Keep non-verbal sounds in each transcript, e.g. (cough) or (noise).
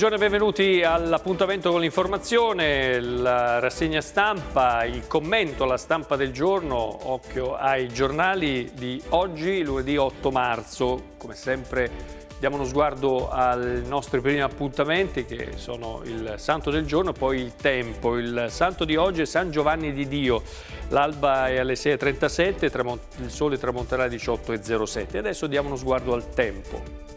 Buongiorno e benvenuti all'appuntamento con l'informazione, la rassegna stampa, il commento, alla stampa del giorno, occhio ai giornali di oggi, lunedì 8 marzo, come sempre diamo uno sguardo ai nostri primi appuntamenti che sono il santo del giorno e poi il tempo, il santo di oggi è San Giovanni di Dio, l'alba è alle 6.37, il sole tramonterà alle 18.07, adesso diamo uno sguardo al tempo.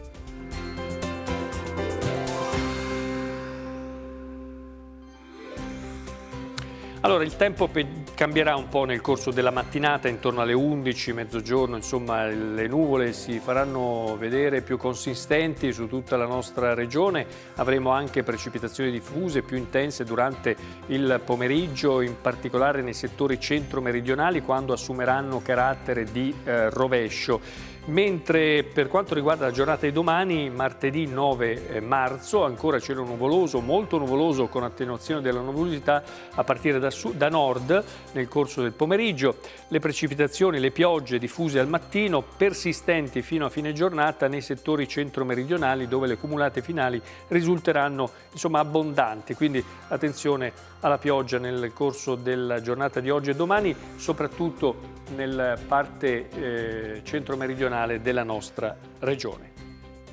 Allora, il tempo cambierà un po' nel corso della mattinata, intorno alle 11, mezzogiorno, insomma le nuvole si faranno vedere più consistenti su tutta la nostra regione, avremo anche precipitazioni diffuse più intense durante il pomeriggio, in particolare nei settori centro-meridionali quando assumeranno carattere di eh, rovescio mentre per quanto riguarda la giornata di domani, martedì 9 eh, marzo, ancora cielo nuvoloso, molto nuvoloso con attenuazione della nuvolosità a partire da, su, da nord nel corso del pomeriggio, le precipitazioni, le piogge diffuse al mattino, persistenti fino a fine giornata nei settori centro-meridionali dove le cumulate finali risulteranno insomma, abbondanti, quindi attenzione alla pioggia nel corso della giornata di oggi e domani, soprattutto nella parte eh, centro-meridionale nazionale della nostra regione.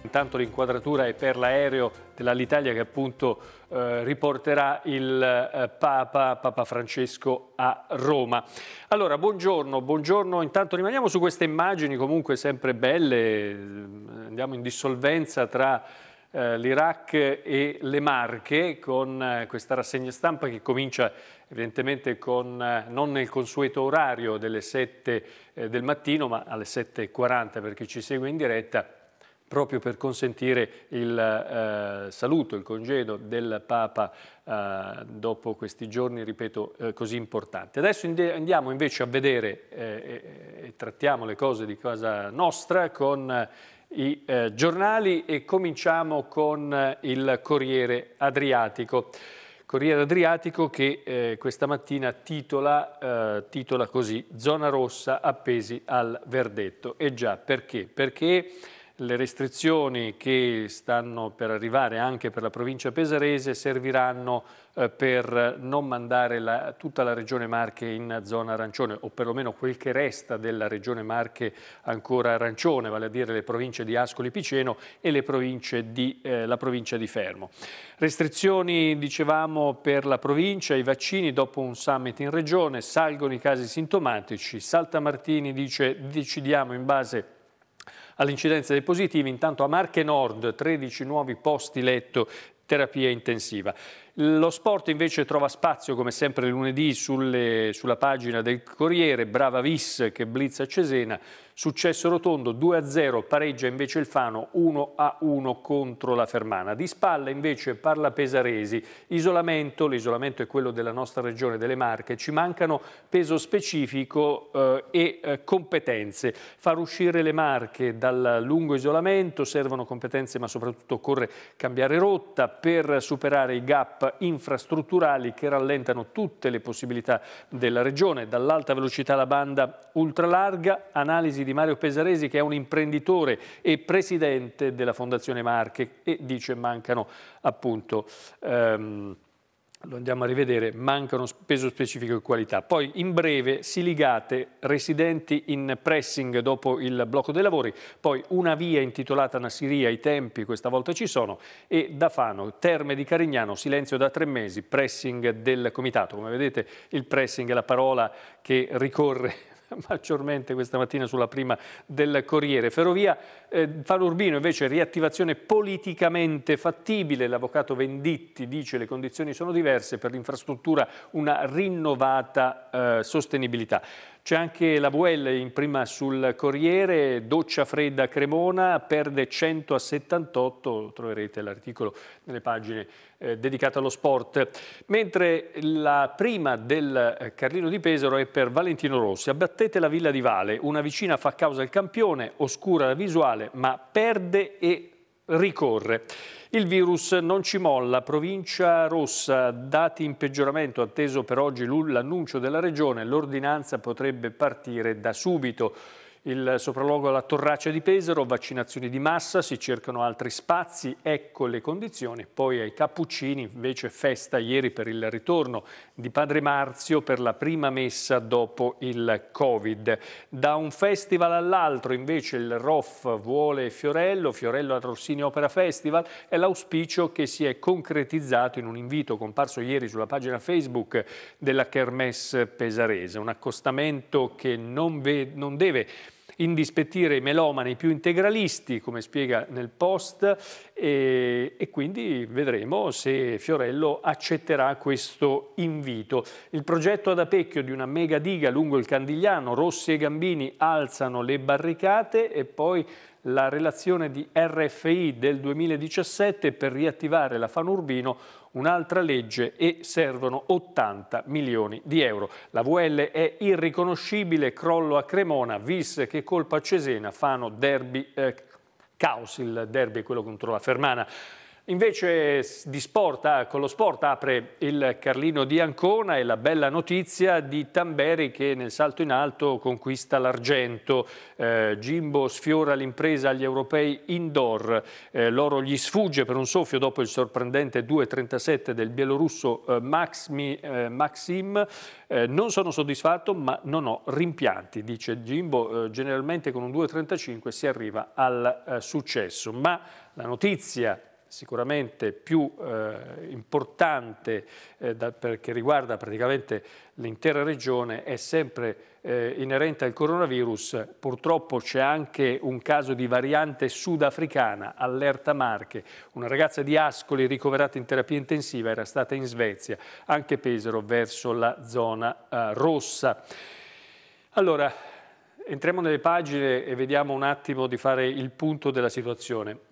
Intanto l'inquadratura è per l'aereo dell'Alitalia che appunto eh, riporterà il eh, Papa, Papa Francesco a Roma. Allora, buongiorno, buongiorno. Intanto rimaniamo su queste immagini comunque sempre belle, ehm, andiamo in dissolvenza tra eh, l'Iraq e le Marche con eh, questa rassegna stampa che comincia evidentemente con, eh, non nel consueto orario delle 7 del mattino ma alle 7.40 per chi ci segue in diretta proprio per consentire il eh, saluto, il congedo del Papa eh, dopo questi giorni, ripeto, eh, così importanti. Adesso andiamo invece a vedere e trattiamo le cose di casa nostra con i eh, giornali e cominciamo con eh, il Corriere Adriatico. Corriere Adriatico che eh, questa mattina titola, eh, titola così Zona rossa appesi al verdetto. E eh già perché? Perché le restrizioni che stanno per arrivare anche per la provincia pesarese serviranno eh, per non mandare la, tutta la regione Marche in zona arancione o perlomeno quel che resta della regione Marche ancora arancione, vale a dire le province di Ascoli Piceno e di, eh, la provincia di Fermo. Restrizioni, dicevamo, per la provincia, i vaccini dopo un summit in regione, salgono i casi sintomatici, Salta Martini dice decidiamo in base a all'incidenza dei positivi, intanto a Marche Nord 13 nuovi posti letto terapia intensiva. Lo sport invece trova spazio come sempre lunedì sulle, sulla pagina del Corriere, Brava Vis che blitza Cesena, successo rotondo 2-0, pareggia invece il Fano 1-1 contro la Fermana. Di spalla invece parla Pesaresi, isolamento, l'isolamento è quello della nostra regione delle Marche, ci mancano peso specifico eh, e eh, competenze. Far uscire le Marche dal lungo isolamento, servono competenze ma soprattutto occorre cambiare rotta per superare i gap gap infrastrutturali che rallentano tutte le possibilità della regione, dall'alta velocità alla banda ultralarga, analisi di Mario Pesaresi che è un imprenditore e presidente della Fondazione Marche e dice mancano appunto... Ehm, lo andiamo a rivedere, mancano peso specifico e qualità. Poi in breve Siligate, residenti in pressing dopo il blocco dei lavori, poi una via intitolata Nasiria, i tempi questa volta ci sono, e da Fano, Terme di Carignano, silenzio da tre mesi, pressing del comitato. Come vedete il pressing è la parola che ricorre (laughs) maggiormente questa mattina sulla prima del Corriere. Ferrovia eh, Urbino invece riattivazione politicamente fattibile, l'avvocato Venditti dice le condizioni sono diverse per l'infrastruttura, una rinnovata eh, sostenibilità. C'è anche la Buell in prima sul Corriere, doccia fredda Cremona, perde 100 a 78, troverete l'articolo nelle pagine eh, dedicate allo sport. Mentre la prima del eh, Carlino di Pesaro è per Valentino Rossi, abbattete la Villa di Vale, una vicina fa causa al campione, oscura la visuale ma perde e ricorre. Il virus non ci molla, provincia rossa, dati in peggioramento, atteso per oggi l'annuncio della regione, l'ordinanza potrebbe partire da subito. Il sopralluogo alla Torraccia di Pesaro, vaccinazioni di massa, si cercano altri spazi, ecco le condizioni. Poi ai Cappuccini invece festa ieri per il ritorno di Padre Marzio per la prima messa dopo il Covid. Da un festival all'altro invece il ROF vuole Fiorello, Fiorello al Rossini Opera Festival, è l'auspicio che si è concretizzato in un invito comparso ieri sulla pagina Facebook della Kermesse Pesarese, un accostamento che non, non deve indispettire i melomani più integralisti, come spiega nel post, e, e quindi vedremo se Fiorello accetterà questo invito. Il progetto ad Apecchio di una mega diga lungo il Candigliano, Rossi e Gambini alzano le barricate e poi la relazione di RFI del 2017 per riattivare la Fanurbino un'altra legge e servono 80 milioni di euro. La VL è irriconoscibile, crollo a Cremona, vis che colpa a Cesena, Fano, derby, eh, caos, il derby è quello contro la Fermana. Invece di sport, ah, con lo sport apre il Carlino di Ancona e la bella notizia di Tamberi che nel salto in alto conquista l'argento. Eh, Gimbo sfiora l'impresa agli europei indoor. Eh, l'oro gli sfugge per un soffio dopo il sorprendente 2.37 del bielorusso eh, Maxmi, eh, Maxim. Eh, non sono soddisfatto ma non ho rimpianti, dice Gimbo. Eh, generalmente con un 2.35 si arriva al successo. Ma la notizia sicuramente più eh, importante eh, da, perché riguarda praticamente l'intera regione è sempre eh, inerente al coronavirus. Purtroppo c'è anche un caso di variante sudafricana, allerta Marche. Una ragazza di Ascoli ricoverata in terapia intensiva era stata in Svezia, anche Pesaro verso la zona eh, rossa. Allora, entriamo nelle pagine e vediamo un attimo di fare il punto della situazione.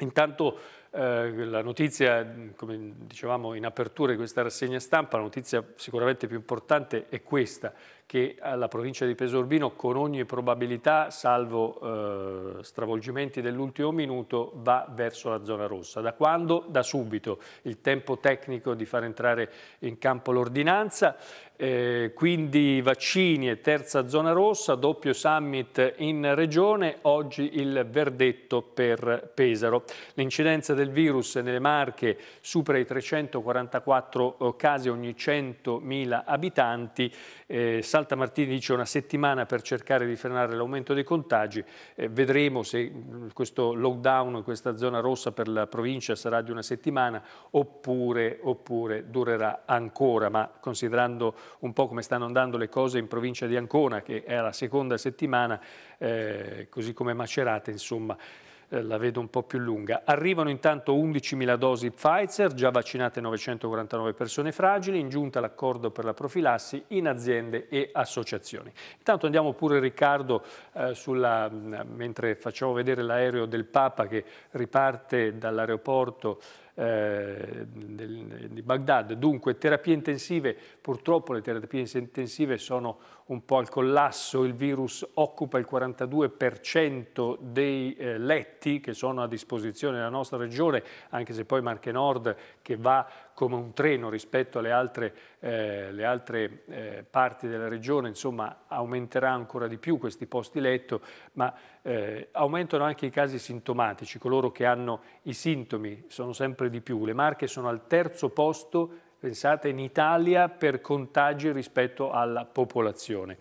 Intanto eh, la notizia, come dicevamo in apertura di questa rassegna stampa, la notizia sicuramente più importante è questa, che eh, la provincia di Pesorbino con ogni probabilità, salvo eh, stravolgimenti dell'ultimo minuto, va verso la zona rossa. Da quando? Da subito. Il tempo tecnico di far entrare in campo l'ordinanza, eh, quindi vaccini e terza zona rossa, doppio summit in regione, oggi il verdetto per Pesaro. L'incidenza del virus nelle Marche supera i 344 eh, casi ogni 100.000 abitanti, eh, Salta Martini dice una settimana per cercare di frenare l'aumento dei contagi, eh, vedremo se mm, questo lockdown, in questa zona rossa per la provincia sarà di una settimana oppure, oppure durerà ancora, ma considerando un po' come stanno andando le cose in provincia di Ancona, che è la seconda settimana, eh, così come Macerate, insomma, eh, la vedo un po' più lunga. Arrivano intanto 11.000 dosi Pfizer, già vaccinate 949 persone fragili, in giunta l'accordo per la profilassi in aziende e associazioni. Intanto andiamo pure Riccardo eh, sulla, mm, mentre facciamo vedere l'aereo del Papa che riparte dall'aeroporto eh, di Baghdad. Dunque terapie intensive, purtroppo le terapie intensive sono un po' al collasso, il virus occupa il 42% dei eh, letti che sono a disposizione nella nostra regione, anche se poi Marche Nord che va come un treno rispetto alle altre, eh, altre eh, parti della regione, insomma aumenterà ancora di più questi posti letto, ma eh, aumentano anche i casi sintomatici, coloro che hanno i sintomi sono sempre di più. Le Marche sono al terzo posto, pensate, in Italia per contagi rispetto alla popolazione.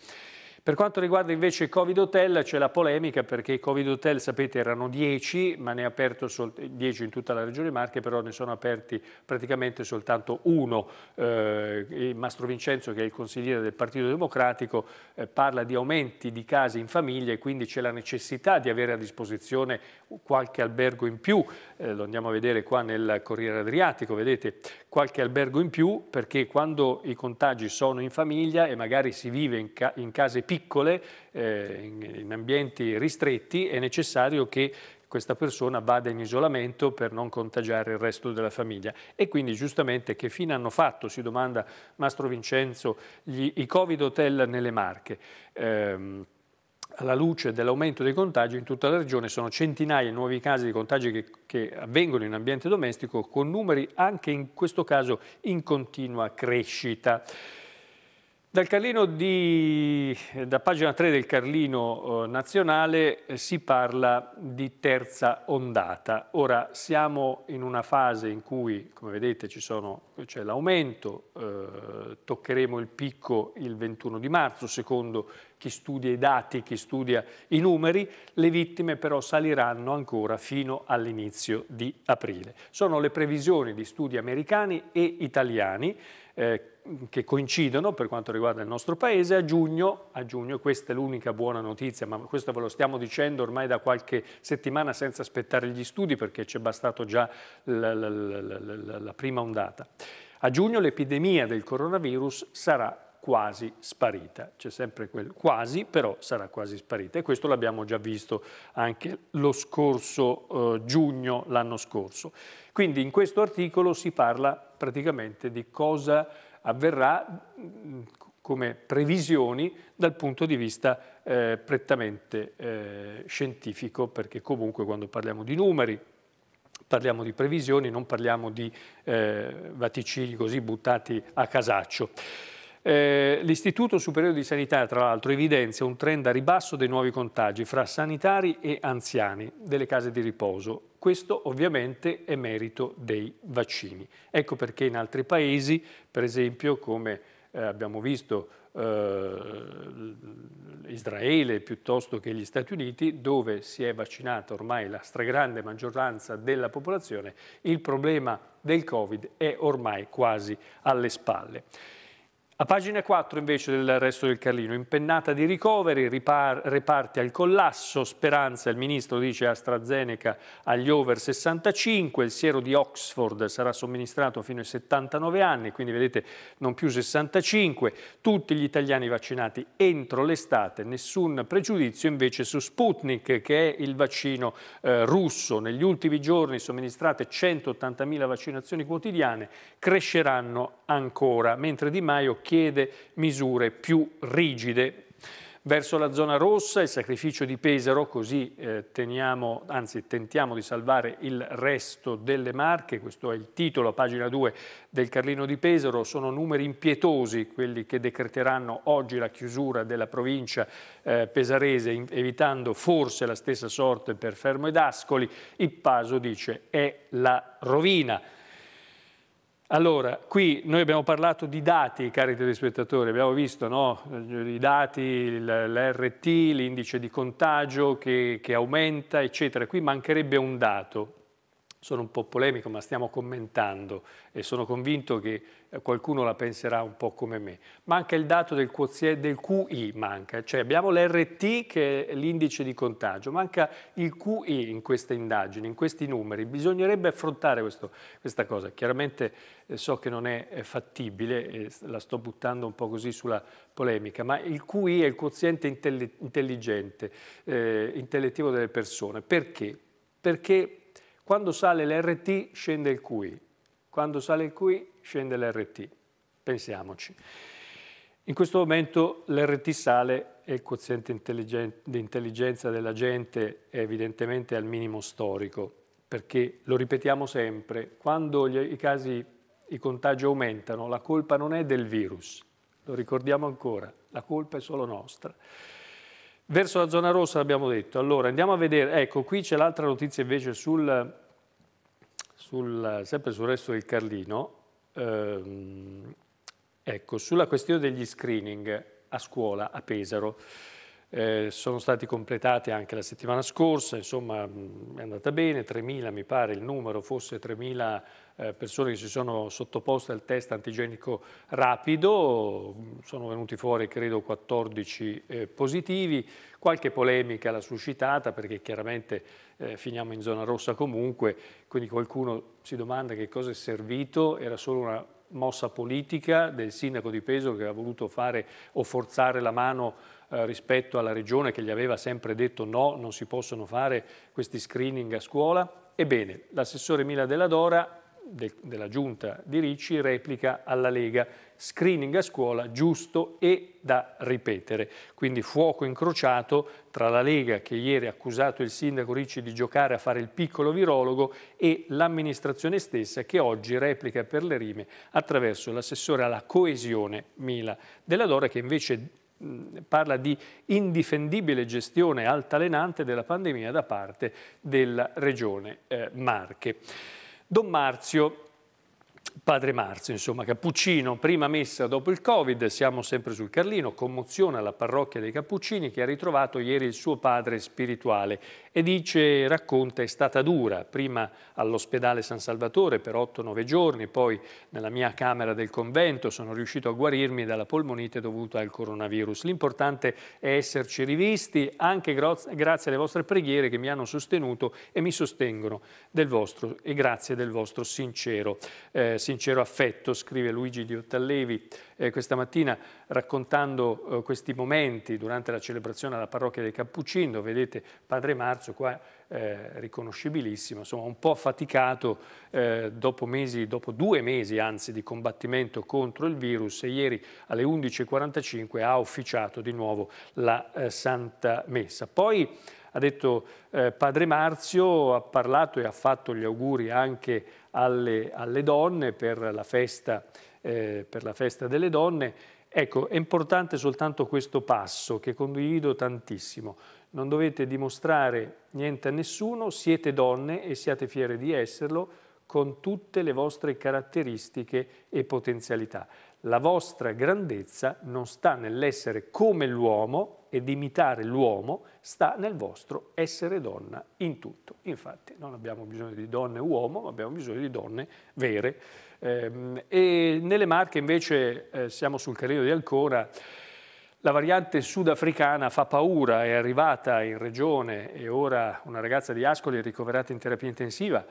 Per quanto riguarda invece i Covid Hotel c'è la polemica perché i Covid Hotel, sapete, erano 10, ma ne è aperto 10 in tutta la regione Marche, però ne sono aperti praticamente soltanto uno. Eh, Mastro Vincenzo, che è il consigliere del Partito Democratico, eh, parla di aumenti di casi in famiglia e quindi c'è la necessità di avere a disposizione qualche albergo in più. Eh, lo andiamo a vedere qua nel Corriere Adriatico, vedete, qualche albergo in più perché quando i contagi sono in famiglia e magari si vive in, ca in case piccole, piccole, eh, in, ambienti ristretti, è necessario che questa persona vada in isolamento per non contagiare il resto della famiglia. E quindi giustamente che fine hanno fatto, si domanda Mastro Vincenzo, gli, i Covid hotel nelle Marche. Ehm, alla luce dell'aumento dei contagi in tutta la regione sono centinaia di nuovi casi di contagi che, che, avvengono in ambiente domestico con numeri anche in questo caso in continua crescita. Di, eh, da pagina 3 del Carlino eh, nazionale eh, si parla di terza ondata. Ora siamo in una fase in cui, come vedete, c'è l'aumento, eh, toccheremo il picco il 21 di marzo, secondo chi studia i dati, chi studia i numeri, le vittime però saliranno ancora fino all'inizio di aprile. Sono le previsioni di studi americani e italiani eh, che coincidono per quanto riguarda il nostro paese, a giugno, a giugno questa è l'unica buona notizia, ma questo ve lo stiamo dicendo ormai da qualche settimana senza aspettare gli studi perché ci è bastato già la, la, la, la prima ondata. A giugno l'epidemia del coronavirus sarà quasi sparita, c'è sempre quel quasi, però sarà quasi sparita e questo l'abbiamo già visto anche lo scorso eh, giugno l'anno scorso. Quindi in questo articolo si parla praticamente di cosa avverrà mm, come previsioni dal punto di vista eh, prettamente eh, scientifico, perché comunque quando parliamo di numeri, parliamo di previsioni, non parliamo di eh, vaticini così buttati a casaccio. Eh, L'Istituto Superiore di Sanità, tra l'altro, evidenzia un trend a ribasso dei nuovi contagi fra sanitari e anziani delle case di riposo questo ovviamente è merito dei vaccini. Ecco perché in altri paesi, per esempio come eh, abbiamo visto eh, Israele piuttosto che gli Stati Uniti, dove si è vaccinata ormai la stragrande maggioranza della popolazione, il problema del Covid è ormai quasi alle spalle. A pagina 4 invece del resto del Carlino, impennata di ricoveri, reparti al collasso, Speranza, il ministro dice AstraZeneca agli over 65, il siero di Oxford sarà somministrato fino ai 79 anni, quindi vedete non più 65, tutti gli italiani vaccinati entro l'estate, nessun pregiudizio invece su Sputnik che è il vaccino eh, russo, negli ultimi giorni somministrate 180.000 vaccinazioni quotidiane, cresceranno ancora, mentre Di Maio chiede misure più rigide. Verso la zona rossa il sacrificio di Pesaro, così eh, teniamo, anzi, tentiamo di salvare il resto delle marche, questo è il titolo pagina 2 del Carlino di Pesaro, sono numeri impietosi quelli che decreteranno oggi la chiusura della provincia eh, pesarese, evitando forse la stessa sorte per Fermo ed Ascoli, il Paso dice è la rovina. Allora, qui noi abbiamo parlato di dati, cari telespettatori, abbiamo visto no? Eh, i dati, l'RT, l'indice di contagio che, che aumenta, eccetera. Qui mancherebbe un dato, sono un po' polemico, ma stiamo commentando e sono convinto che eh, qualcuno la penserà un po' come me. Manca il dato del, del QI, manca, cioè abbiamo l'RT che è l'indice di contagio, manca il QI in queste indagini, in questi numeri. Bisognerebbe affrontare questo, questa cosa. Chiaramente eh, so che non è fattibile, la sto buttando un po' così sulla polemica, ma il QI è il quoziente intelligente, eh, intellettivo delle persone. Perché? Perché quando sale l'RT scende il QI, quando sale il QI scende l'RT, pensiamoci. In questo momento l'RT sale e il quoziente di intelligenza della gente è evidentemente al minimo storico, perché lo ripetiamo sempre, quando gli, i casi, i contagi aumentano, la colpa non è del virus, lo ricordiamo ancora, la colpa è solo nostra. Verso la zona rossa l'abbiamo detto, allora andiamo a vedere, ecco qui c'è l'altra notizia invece sul, sul, sempre sul resto del Carlino, ehm, ecco, sulla questione degli screening a scuola a Pesaro eh, sono stati completati anche la settimana scorsa, insomma è andata bene, 3.000 mi pare il numero, fosse 3.000 eh, persone che si sono sottoposte al test antigenico rapido, sono venuti fuori credo 14 eh, positivi, qualche polemica l'ha suscitata perché chiaramente eh, finiamo in zona rossa comunque, quindi qualcuno si domanda che cosa è servito, era solo una mossa politica del sindaco di Peso che ha voluto fare o forzare la mano eh, rispetto alla regione che gli aveva sempre detto no, non si possono fare questi screening a scuola. Ebbene, l'assessore Mila Della Dora de, della giunta di Ricci replica alla Lega screening a scuola giusto e da ripetere. Quindi fuoco incrociato tra la Lega che ieri ha accusato il sindaco Ricci di giocare a fare il piccolo virologo e l'amministrazione stessa che oggi replica per le rime attraverso l'assessore alla coesione Mila Della Dora che invece parla di indifendibile gestione altalenante della pandemia da parte della regione eh, Marche. Don Marzio Padre Marzo, insomma, Cappuccino, prima messa dopo il Covid, siamo sempre sul Carlino, commozione alla parrocchia dei Cappuccini che ha ritrovato ieri il suo padre spirituale e dice, racconta, è stata dura, prima all'ospedale San Salvatore per 8-9 giorni, poi nella mia camera del convento sono riuscito a guarirmi dalla polmonite dovuta al coronavirus. L'importante è esserci rivisti anche grazie alle vostre preghiere che mi hanno sostenuto e mi sostengono del vostro, e grazie del vostro sincero eh, eh, sincero affetto, scrive Luigi di Ottallevi eh, questa mattina raccontando eh, questi momenti durante la celebrazione alla parrocchia dei Cappuccino, vedete Padre Marzo qua eh, riconoscibilissimo, insomma un po' faticato eh, dopo, mesi, dopo due mesi anzi di combattimento contro il virus e ieri alle 11.45 ha officiato di nuovo la eh, Santa Messa. Poi ha detto eh, padre Marzio, ha parlato e ha fatto gli auguri anche alle, alle donne per la, festa, eh, per la festa delle donne. Ecco, è importante soltanto questo passo che condivido tantissimo. Non dovete dimostrare niente a nessuno, siete donne e siate fiere di esserlo, con tutte le vostre caratteristiche e potenzialità. La vostra grandezza non sta nell'essere come l'uomo ed imitare l'uomo, sta nel vostro essere donna in tutto. Infatti non abbiamo bisogno di donne uomo, ma abbiamo bisogno di donne vere. Ehm, e nelle Marche invece eh, siamo sul carino di Ancora. La variante sudafricana fa paura, è arrivata in regione e ora una ragazza di Ascoli è ricoverata in terapia intensiva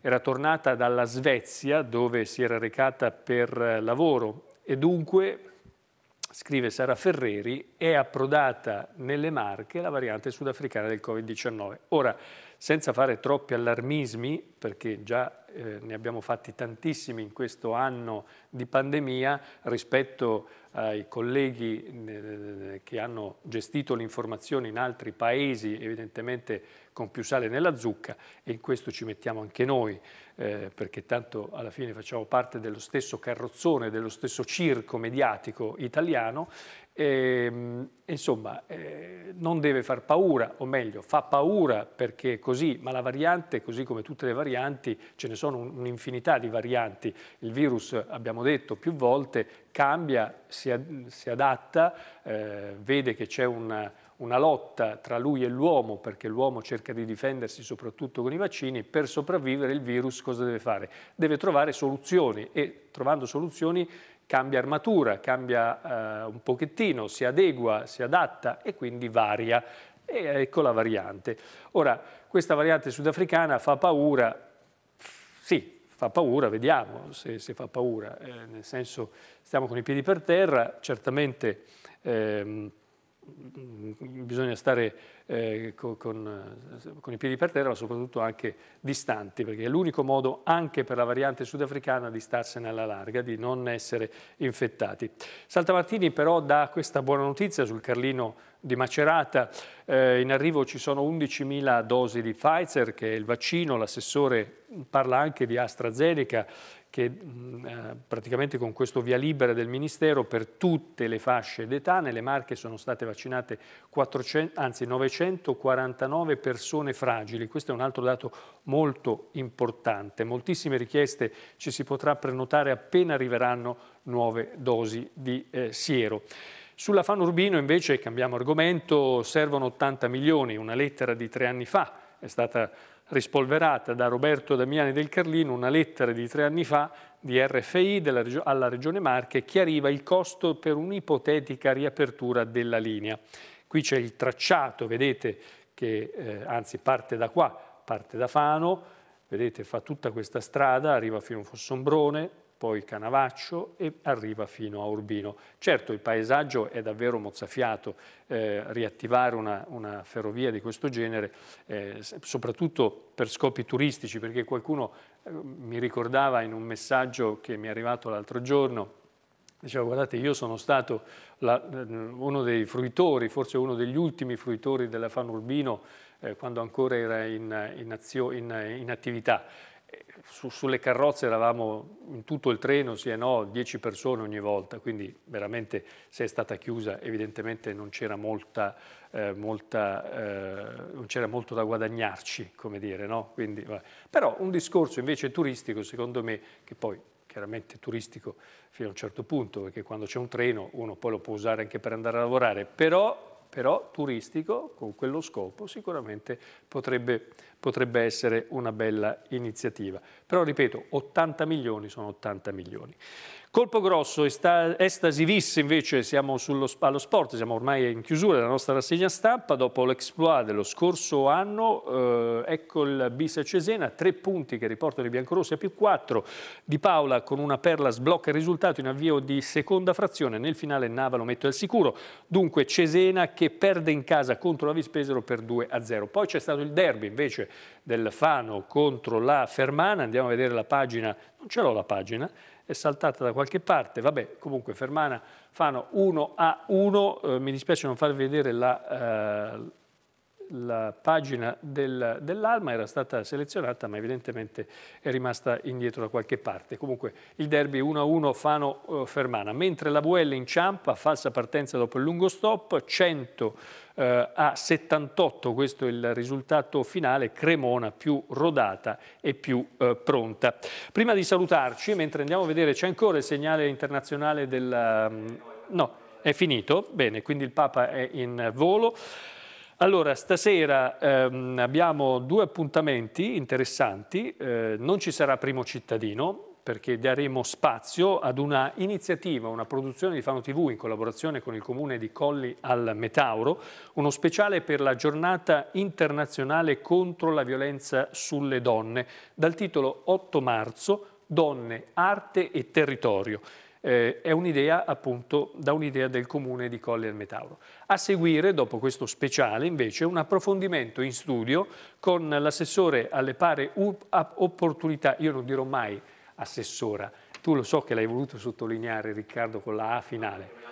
era tornata dalla Svezia dove si era recata per eh, lavoro e dunque, scrive Sara Ferreri, è approdata nelle Marche la variante sudafricana del Covid-19. Ora, senza fare troppi allarmismi, perché già eh, ne abbiamo fatti tantissimi in questo anno di pandemia rispetto ai colleghi eh, che hanno gestito l'informazione in altri paesi, evidentemente con più sale nella zucca e in questo ci mettiamo anche noi, eh, perché tanto alla fine facciamo parte dello stesso carrozzone, dello stesso circo mediatico italiano e, ehm, insomma, eh, non deve far paura, o meglio, fa paura perché è così, ma la variante, così come tutte le varianti, ce ne sono un'infinità di varianti. Il virus, abbiamo detto più volte, cambia, si, si adatta, eh, vede che c'è una, una lotta tra lui e l'uomo, perché l'uomo cerca di difendersi soprattutto con i vaccini, per sopravvivere il virus cosa deve fare? Deve trovare soluzioni e trovando soluzioni cambia armatura, cambia eh, un pochettino, si adegua, si adatta e quindi varia. E ecco la variante. Ora, questa variante sudafricana fa paura, sì, fa paura, vediamo se, se fa paura, eh, nel senso stiamo con i piedi per terra, certamente... Ehm, bisogna stare eh, con, eh, con, i piedi per terra, ma soprattutto anche distanti, perché è l'unico modo anche per la variante sudafricana di starsene alla larga, di non essere infettati. Saltamartini però dà questa buona notizia sul Carlino di Macerata, eh, in arrivo ci sono 11.000 dosi di Pfizer, che è il vaccino, l'assessore parla anche di AstraZeneca, che mh, mm, eh, praticamente con questo via libera del Ministero per tutte le fasce d'età nelle Marche sono state vaccinate 400, anzi, 949 persone fragili, questo è un altro dato molto importante, moltissime richieste ci si potrà prenotare appena arriveranno nuove dosi di eh, siero. Sulla Fan Urbino invece, cambiamo argomento, servono 80 milioni, una lettera di tre anni fa è stata rispolverata da Roberto Damiani del Carlino una lettera di tre anni fa di RFI Regio alla Regione Marche chiariva il costo per un'ipotetica riapertura della linea. Qui c'è il tracciato, vedete, che eh, anzi parte da qua, parte da Fano, vedete fa tutta questa strada, arriva fino a Fossombrone, poi Canavaccio e arriva fino a Urbino. Certo il paesaggio è davvero mozzafiato, eh, riattivare una, una, ferrovia di questo genere, eh, soprattutto per scopi turistici, perché qualcuno eh, mi ricordava in un messaggio che mi è arrivato l'altro giorno, dicevo guardate io sono stato la, eh, uno dei fruitori, forse uno degli ultimi fruitori della Fanurbino Urbino eh, quando ancora era in, in, azio, in, in attività su, sulle carrozze eravamo in tutto il treno, sì e no, 10 persone ogni volta, quindi veramente se è stata chiusa evidentemente non c'era molta, eh, molta, eh, non c'era molto da guadagnarci, come dire, no? Quindi, però un discorso invece turistico, secondo me, che poi chiaramente turistico fino a un certo punto, perché quando c'è un treno uno poi lo può usare anche per andare a lavorare, però, però turistico con quello scopo sicuramente potrebbe potrebbe essere una bella iniziativa. Però ripeto, 80 milioni sono 80 milioni. Colpo grosso, Estasi Vis invece siamo sullo, allo sport, siamo ormai in chiusura della nostra rassegna stampa, dopo l'exploit dello scorso anno, eh, ecco il bis a Cesena, tre punti che riportano i biancorossi a più quattro, Di Paola con una perla sblocca il risultato in avvio di seconda frazione, nel finale Nava lo mette al sicuro, dunque Cesena che perde in casa contro la Vispesero per 2 a 0. Poi c'è stato il derby invece del Fano contro la Fermana, andiamo a vedere la pagina, non ce l'ho la pagina, è saltata da qualche parte, vabbè comunque Fermana Fano 1 a 1, eh, mi dispiace non farvi vedere la, eh, la pagina del, dell'Alma, era stata selezionata ma evidentemente è rimasta indietro da qualche parte, comunque il derby 1 a 1 Fano-Fermana, eh, mentre la Buelle inciampa, falsa partenza dopo il lungo stop, 100 eh, a 78, questo è il risultato finale, Cremona più rodata e più eh, pronta. Prima di salutarci, mentre andiamo a vedere, c'è ancora il segnale internazionale del... Ehm, no, è finito, bene, quindi il Papa è in volo. Allora, stasera ehm, abbiamo due appuntamenti interessanti, eh, non ci sarà primo cittadino, perché daremo spazio ad una iniziativa, una produzione di Fano TV in collaborazione con il comune di Colli al Metauro, uno speciale per la giornata internazionale contro la violenza sulle donne, dal titolo 8 marzo Donne, Arte e Territorio. Eh, è un'idea appunto da un'idea del comune di Colli al Metauro. A seguire, dopo questo speciale, invece, un approfondimento in studio con l'assessore alle pari opportunità, io non dirò mai assessora. Tu lo so che l'hai voluto sottolineare Riccardo con la A finale.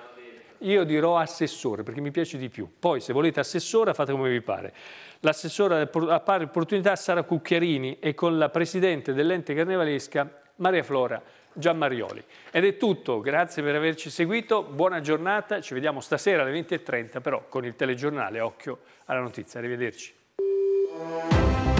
Io dirò assessore perché mi piace di più. Poi se volete assessora fate come vi pare. L'assessora a pari opportunità Sara Cucchiarini e con la presidente dell'ente carnevalesca Maria Flora Giammarioli. Ed è tutto, grazie per averci seguito, buona giornata, ci vediamo stasera alle 20.30 però con il telegiornale Occhio alla Notizia. Arrivederci.